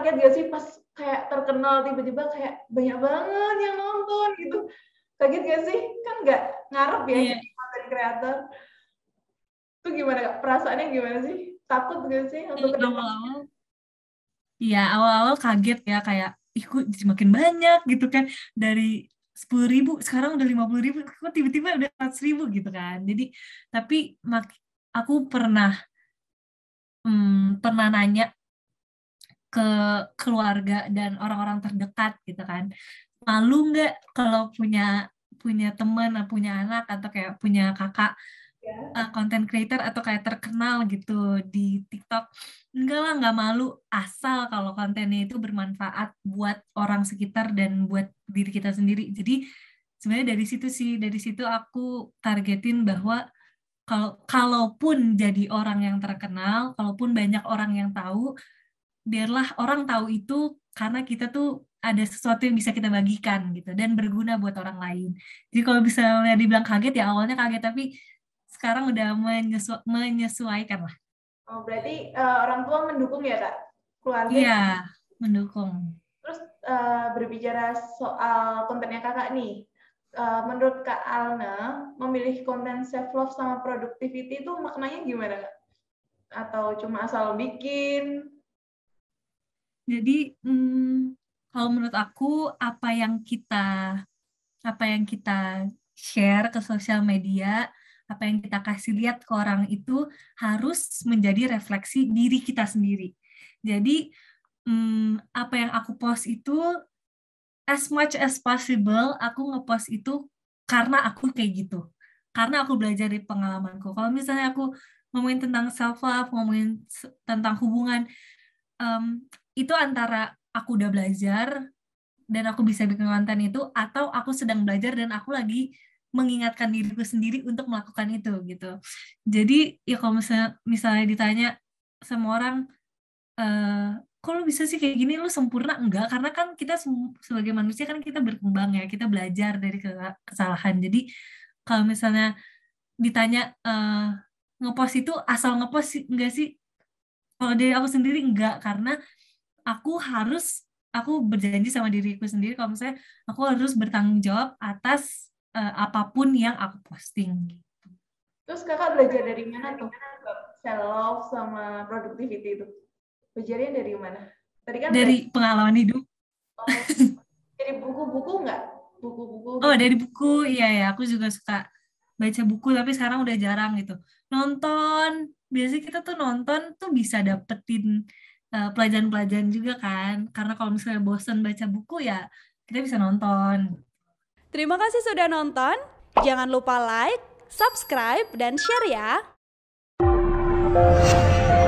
kaget gak sih pas kayak terkenal tiba-tiba kayak banyak banget yang nonton gitu kaget gak sih kan nggak ngarep ya yeah. konten kreator itu gimana perasaannya gimana sih takut gak sih untuk iya, awal-awal iya awal-awal kaget ya kayak ikut semakin banyak gitu kan dari sepuluh ribu sekarang udah lima puluh ribu kok tiba-tiba udah empat ribu gitu kan jadi tapi aku pernah hmm, pernah nanya ke keluarga dan orang-orang terdekat gitu kan malu nggak kalau punya punya teman atau punya anak atau kayak punya kakak ya. eh, content yeah. uh, creator atau kayak terkenal gitu di TikTok enggak lah nggak malu asal kalau kontennya itu bermanfaat buat orang sekitar dan buat diri kita sendiri jadi sebenarnya dari situ sih dari situ aku targetin bahwa kalau kalaupun jadi orang yang terkenal kalaupun banyak orang yang tahu biarlah orang tahu itu karena kita tuh ada sesuatu yang bisa kita bagikan gitu dan berguna buat orang lain. Jadi kalau bisa misalnya dibilang kaget ya awalnya kaget tapi sekarang udah menyesu menyesuaikan lah. Oh berarti uh, orang tua mendukung ya kak keluarga? Iya ya? mendukung. Terus uh, berbicara soal kontennya kakak nih, uh, menurut kak Alna memilih konten self love sama productivity itu maknanya gimana Atau cuma asal bikin jadi hmm, kalau menurut aku apa yang kita apa yang kita share ke sosial media, apa yang kita kasih lihat ke orang itu harus menjadi refleksi diri kita sendiri. Jadi hmm, apa yang aku post itu as much as possible aku ngepost itu karena aku kayak gitu. Karena aku belajar dari pengalamanku. Kalau misalnya aku ngomongin tentang self love, ngomongin tentang hubungan, um, itu antara aku udah belajar dan aku bisa bikin konten itu atau aku sedang belajar dan aku lagi mengingatkan diriku sendiri untuk melakukan itu gitu. Jadi ya kalau misalnya, misalnya ditanya sama orang e, kok lu bisa sih kayak gini lu sempurna enggak karena kan kita sebagai manusia kan kita berkembang ya kita belajar dari kesalahan jadi kalau misalnya ditanya e, ngepost itu asal ngepost enggak sih kalau dari aku sendiri enggak karena aku harus aku berjanji sama diriku sendiri kalau misalnya aku harus bertanggung jawab atas uh, apapun yang aku posting gitu. Terus kakak belajar dari mana tuh? Self love sama productivity itu. Belajarnya dari mana? Tadi kan dari, pengalaman hidup. Oh, dari buku-buku nggak? Buku-buku. Oh, dari buku iya ya, aku juga suka baca buku tapi sekarang udah jarang gitu. Nonton, biasanya kita tuh nonton tuh bisa dapetin Eh, pelajaran-pelajaran uh, juga kan karena kalau misalnya bosen baca buku ya kita bisa nonton terima kasih sudah nonton jangan lupa like subscribe dan share ya